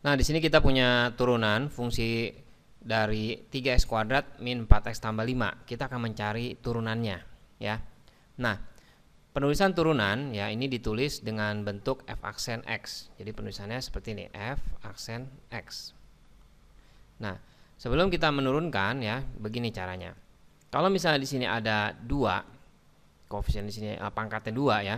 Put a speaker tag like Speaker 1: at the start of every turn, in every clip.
Speaker 1: Nah, di sini kita punya turunan fungsi dari 3x kuadrat min 4x tambah 5. Kita akan mencari turunannya, ya. Nah, penulisan turunan ya ini ditulis dengan bentuk f aksen x. Jadi penulisannya seperti ini, f aksen x. Nah, sebelum kita menurunkan ya, begini caranya. Kalau misalnya di sini ada 2, koefisien di sini eh, pangkatnya 2 ya.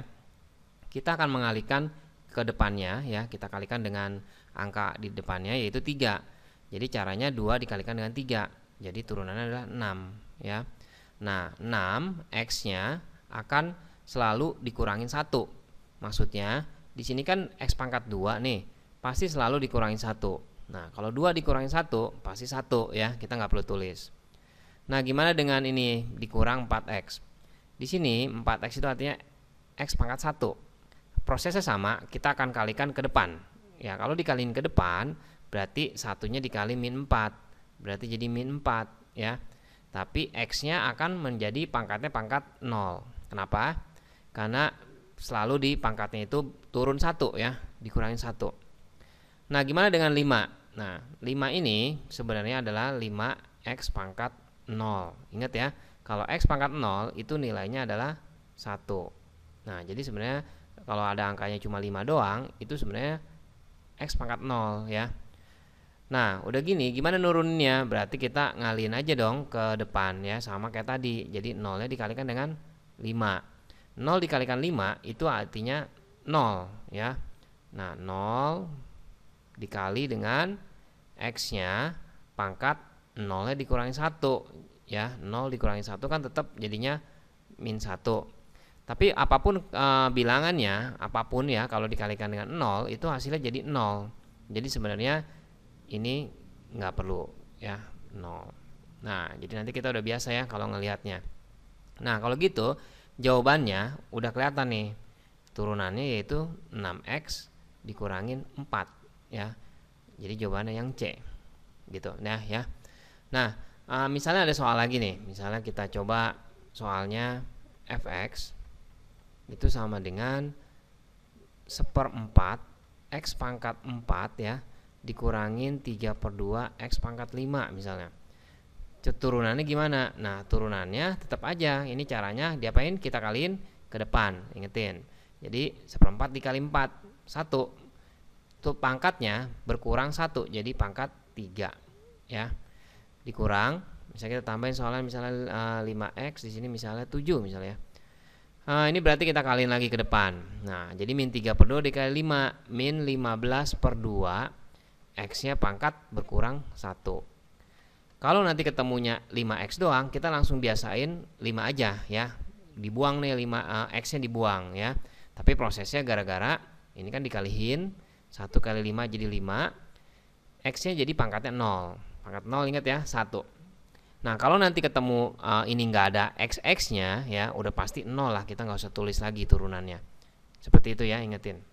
Speaker 1: Kita akan mengalihkan ke depannya ya, kita kalikan dengan angka di depannya yaitu 3 jadi caranya 2 dikalikan dengan 3 jadi turunannya adalah 6 ya nah 6 X nya akan selalu dikurangin satu maksudnya di sini kan X pangkat 2 nih pasti selalu dikurangin satu nah kalau 2 dikurangin satu pasti satu ya kita nggak perlu tulis nah gimana dengan ini dikurang 4X di sini 4X itu artinya X pangkat 1 prosesnya sama kita akan kalikan ke depan Ya kalau dikaliin ke depan berarti satunya dikali min 4. Berarti jadi min 4 ya. Tapi X-nya akan menjadi pangkatnya pangkat 0. Kenapa? Karena selalu di pangkatnya itu turun satu ya, dikurangin satu. Nah, gimana dengan 5? Nah, 5 ini sebenarnya adalah 5x pangkat 0. Ingat ya, kalau x pangkat 0 itu nilainya adalah satu Nah, jadi sebenarnya kalau ada angkanya cuma 5 doang, itu sebenarnya X pangkat 0 ya. Nah, udah gini, gimana nurunnya? Berarti kita ngalihin aja dong ke depan ya, sama kayak tadi. Jadi 0-nya dikalikan dengan 5. 0 dikalikan 5 itu artinya 0 ya. Nah, 0 dikali dengan X-nya pangkat 0-nya ya. dikurangi 1 ya. 0 dikurangi 1 kan tetap jadinya min 1. Tapi apapun e, bilangannya, apapun ya kalau dikalikan dengan nol itu hasilnya jadi nol. Jadi sebenarnya ini nggak perlu ya nol. Nah, jadi nanti kita udah biasa ya kalau ngelihatnya. Nah, kalau gitu jawabannya udah kelihatan nih. Turunannya yaitu 6x dikurangin 4 ya. Jadi jawabannya yang C. Gitu. Nah, ya. Nah, e, misalnya ada soal lagi nih. Misalnya kita coba soalnya fx itu sama dengan seperempat X pangkat 4 ya dikurangin 3 per 2 X pangkat 5 misalnya turunannya gimana? Nah turunannya tetap aja ini caranya diapain kita kaliin ke depan ingetin jadi seperempat dikali 4 1 itu pangkatnya berkurang 1 jadi pangkat 3 ya dikurang misalnya kita tambahin soalnya misalnya uh, eh, 5x di sini misalnya 7 misalnya ya Nah, ini berarti kita kaliin lagi ke depan. Nah, jadi min 3 per 2 dikali 5. Min 15 per 2, X-nya pangkat berkurang 1. Kalau nanti ketemunya 5X doang, kita langsung biasain 5 aja ya. Dibuang nih 5 uh, eh, X-nya dibuang ya. Tapi prosesnya gara-gara ini kan dikalihin 1 kali 5 jadi 5. X-nya jadi pangkatnya 0. Pangkat 0 ingat ya, 1. Nah kalau nanti ketemu uh, ini nggak ada XX-nya ya udah pasti nol lah kita nggak usah tulis lagi turunannya. Seperti itu ya ingetin.